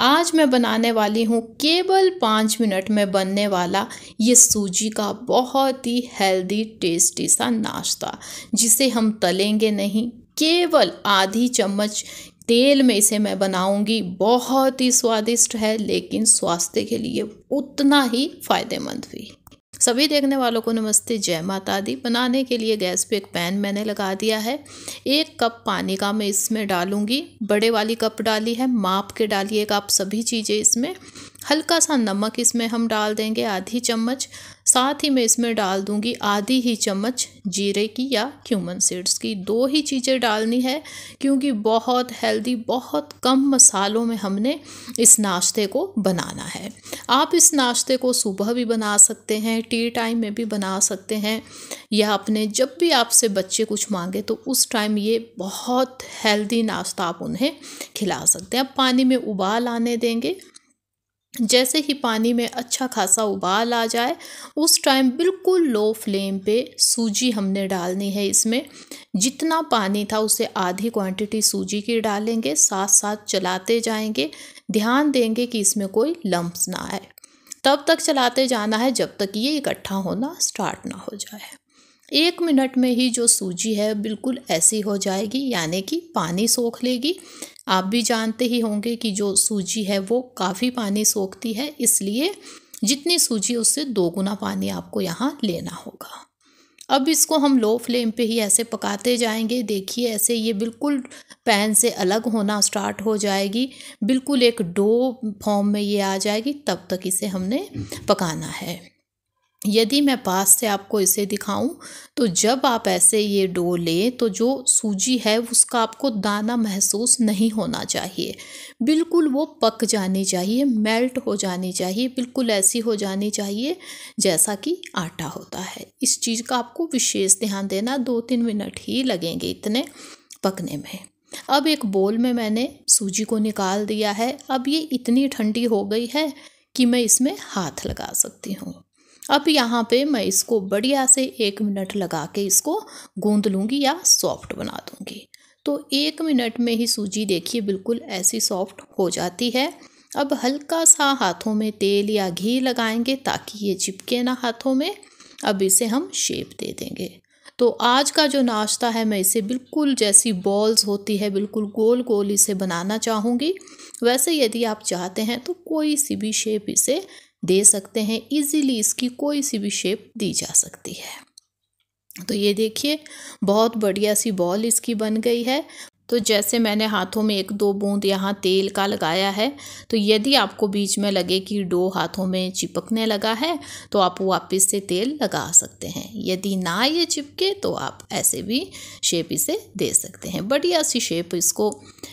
आज मैं बनाने वाली हूँ केवल पाँच मिनट में बनने वाला ये सूजी का बहुत ही हेल्दी टेस्टी सा नाश्ता जिसे हम तलेंगे नहीं केवल आधी चम्मच तेल में इसे मैं बनाऊंगी बहुत ही स्वादिष्ट है लेकिन स्वास्थ्य के लिए उतना ही फायदेमंद भी सभी देखने वालों को नमस्ते जय माता दी बनाने के लिए गैस पे एक पैन मैंने लगा दिया है एक कप पानी का मैं इसमें डालूँगी बड़े वाली कप डाली है माप के डालिएगा आप सभी चीज़ें इसमें हल्का सा नमक इसमें हम डाल देंगे आधी चम्मच साथ ही मैं इसमें डाल दूंगी आधी ही चम्मच जीरे की या क्यूमन सीड्स की दो ही चीज़ें डालनी है क्योंकि बहुत हेल्दी बहुत कम मसालों में हमने इस नाश्ते को बनाना है आप इस नाश्ते को सुबह भी बना सकते हैं टी टाइम में भी बना सकते हैं या अपने जब भी आपसे बच्चे कुछ मांगे तो उस टाइम ये बहुत हेल्दी नाश्ता आप उन्हें खिला सकते हैं अब पानी में उबाल आने देंगे जैसे ही पानी में अच्छा खासा उबाल आ जाए उस टाइम बिल्कुल लो फ्लेम पे सूजी हमने डालनी है इसमें जितना पानी था उसे आधी क्वांटिटी सूजी की डालेंगे साथ साथ चलाते जाएंगे ध्यान देंगे कि इसमें कोई लम्ब ना आए तब तक चलाते जाना है जब तक ये इकट्ठा होना स्टार्ट ना हो जाए एक मिनट में ही जो सूजी है बिल्कुल ऐसी हो जाएगी यानी कि पानी सोख लेगी आप भी जानते ही होंगे कि जो सूजी है वो काफ़ी पानी सोखती है इसलिए जितनी सूजी उससे दो गुना पानी आपको यहाँ लेना होगा अब इसको हम लो फ्लेम पे ही ऐसे पकाते जाएंगे देखिए ऐसे ये बिल्कुल पैन से अलग होना स्टार्ट हो जाएगी बिल्कुल एक डो फॉर्म में ये आ जाएगी तब तक इसे हमने पकाना है यदि मैं पास से आपको इसे दिखाऊं तो जब आप ऐसे ये डो लें तो जो सूजी है उसका आपको दाना महसूस नहीं होना चाहिए बिल्कुल वो पक जानी चाहिए मेल्ट हो जानी चाहिए बिल्कुल ऐसी हो जानी चाहिए जैसा कि आटा होता है इस चीज़ का आपको विशेष ध्यान देना दो तीन मिनट ही लगेंगे इतने पकने में अब एक बोल में मैंने सूजी को निकाल दिया है अब ये इतनी ठंडी हो गई है कि मैं इसमें हाथ लगा सकती हूँ अब यहाँ पे मैं इसको बढ़िया से एक मिनट लगा के इसको गूंद लूँगी या सॉफ्ट बना दूँगी तो एक मिनट में ही सूजी देखिए बिल्कुल ऐसी सॉफ्ट हो जाती है अब हल्का सा हाथों में तेल या घी लगाएंगे ताकि ये चिपके ना हाथों में अब इसे हम शेप दे देंगे तो आज का जो नाश्ता है मैं इसे बिल्कुल जैसी बॉल्स होती है बिल्कुल गोल गोल इसे बनाना चाहूँगी वैसे यदि आप चाहते हैं तो कोई सी भी शेप इसे दे सकते हैं इजीली इसकी कोई सी भी शेप दी जा सकती है तो ये देखिए बहुत बढ़िया सी बॉल इसकी बन गई है तो जैसे मैंने हाथों में एक दो बूंद यहाँ तेल का लगाया है तो यदि आपको बीच में लगे कि डो हाथों में चिपकने लगा है तो आप वापस से तेल लगा सकते हैं यदि ना ये चिपके तो आप ऐसे भी शेप इसे दे सकते हैं बढ़िया सी शेप इसको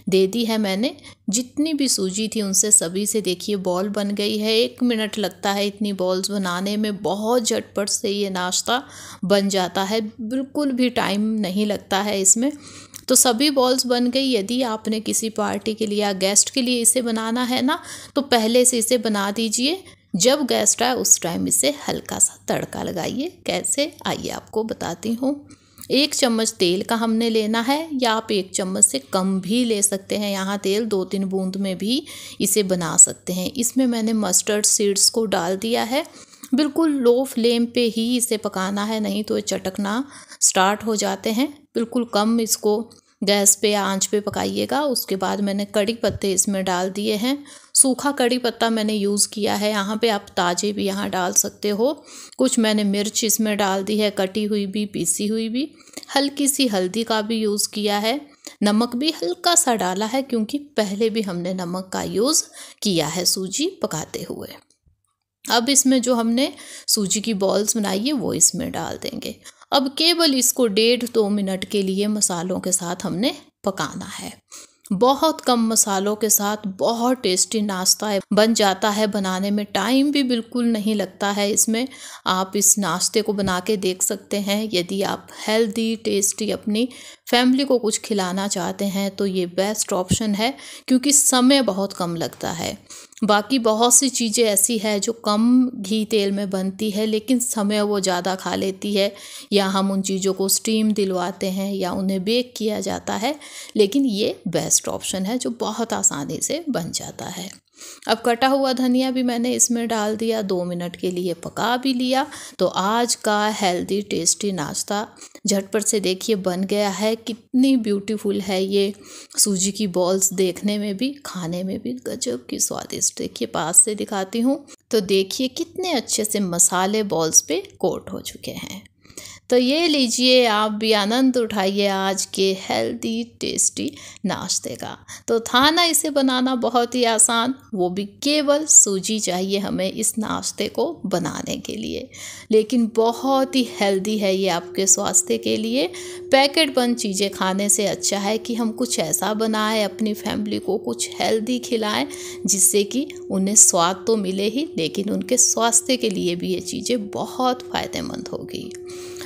दे दी है मैंने जितनी भी सूजी थी उनसे सभी से देखिए बॉल बन गई है एक मिनट लगता है इतनी बॉल्स बनाने में बहुत झटपट से ये नाश्ता बन जाता है बिल्कुल भी टाइम नहीं लगता है इसमें तो सभी बॉल्स बन गई यदि आपने किसी पार्टी के लिए या गेस्ट के लिए इसे बनाना है ना तो पहले से इसे बना दीजिए जब गेस्ट आए उस टाइम इसे हल्का सा तड़का लगाइए कैसे आइए आपको बताती हूँ एक चम्मच तेल का हमने लेना है या आप एक चम्मच से कम भी ले सकते हैं यहाँ तेल दो तीन बूंद में भी इसे बना सकते हैं इसमें मैंने मस्टर्ड सीड्स को डाल दिया है बिल्कुल लो फ्लेम पे ही इसे पकाना है नहीं तो चटकना स्टार्ट हो जाते हैं बिल्कुल कम इसको गैस पे या आंच पे पकाइएगा उसके बाद मैंने कड़ी पत्ते इसमें डाल दिए हैं सूखा कड़ी पत्ता मैंने यूज़ किया है यहाँ पे आप ताज़े भी यहाँ डाल सकते हो कुछ मैंने मिर्च इसमें डाल दी है कटी हुई भी पीसी हुई भी हल्की सी हल्दी का भी यूज़ किया है नमक भी हल्का सा डाला है क्योंकि पहले भी हमने नमक का यूज़ किया है सूजी पकाते हुए अब इसमें जो हमने सूजी की बॉल्स बनाई है वो इसमें डाल देंगे अब केवल इसको डेढ़ दो मिनट के लिए मसालों के साथ हमने पकाना है बहुत कम मसालों के साथ बहुत टेस्टी नाश्ता है बन जाता है बनाने में टाइम भी बिल्कुल नहीं लगता है इसमें आप इस नाश्ते को बना के देख सकते हैं यदि आप हेल्दी टेस्टी अपनी फैमिली को कुछ खिलाना चाहते हैं तो ये बेस्ट ऑप्शन है क्योंकि समय बहुत कम लगता है बाकी बहुत सी चीज़ें ऐसी है जो कम घी तेल में बनती है लेकिन समय वो ज़्यादा खा लेती है या हम उन चीज़ों को स्टीम दिलवाते हैं या उन्हें बेक किया जाता है लेकिन ये बेस्ट ऑप्शन है जो बहुत आसानी से बन जाता है अब कटा हुआ धनिया भी मैंने इसमें डाल दिया दो मिनट के लिए पका भी लिया तो आज का हेल्दी टेस्टी नाश्ता झटपट से देखिए बन गया है कितनी ब्यूटीफुल है ये सूजी की बॉल्स देखने में भी खाने में भी गजब की स्वादिष्ट देखिए पास से दिखाती हूँ तो देखिए कितने अच्छे से मसाले बॉल्स पे कोट हो चुके हैं तो ये लीजिए आप भी आनंद उठाइए आज के हेल्दी टेस्टी नाश्ते का तो ना इसे बनाना बहुत ही आसान वो भी केवल सूजी चाहिए हमें इस नाश्ते को बनाने के लिए लेकिन बहुत ही हेल्दी है ये आपके स्वास्थ्य के लिए पैकेट बंद चीज़ें खाने से अच्छा है कि हम कुछ ऐसा बनाएं अपनी फैमिली को कुछ हेल्दी खिलाएं जिससे कि उन्हें स्वाद तो मिले ही लेकिन उनके स्वास्थ्य के लिए भी ये चीज़ें बहुत फ़ायदेमंद होगी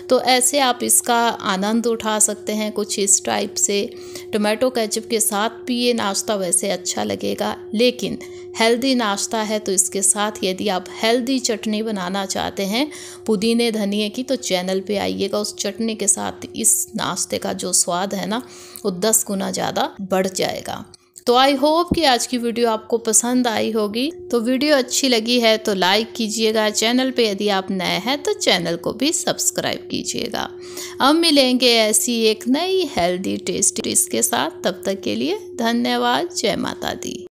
तो ऐसे आप इसका आनंद उठा सकते हैं कुछ इस टाइप से टोमेटो कैचअप के साथ भी ये नाश्ता वैसे अच्छा लगेगा लेकिन हेल्दी नाश्ता है तो इसके साथ यदि आप हेल्दी चटनी बनाना चाहते हैं पुदीने धनिए की तो चैनल पे आइएगा उस चटनी के साथ इस नाश्ते का जो स्वाद है ना वो दस गुना ज़्यादा बढ़ जाएगा तो आई होप कि आज की वीडियो आपको पसंद आई होगी तो वीडियो अच्छी लगी है तो लाइक कीजिएगा चैनल पे यदि आप नए हैं तो चैनल को भी सब्सक्राइब कीजिएगा अब मिलेंगे ऐसी एक नई हेल्दी टेस्टी डिश के साथ तब तक के लिए धन्यवाद जय माता दी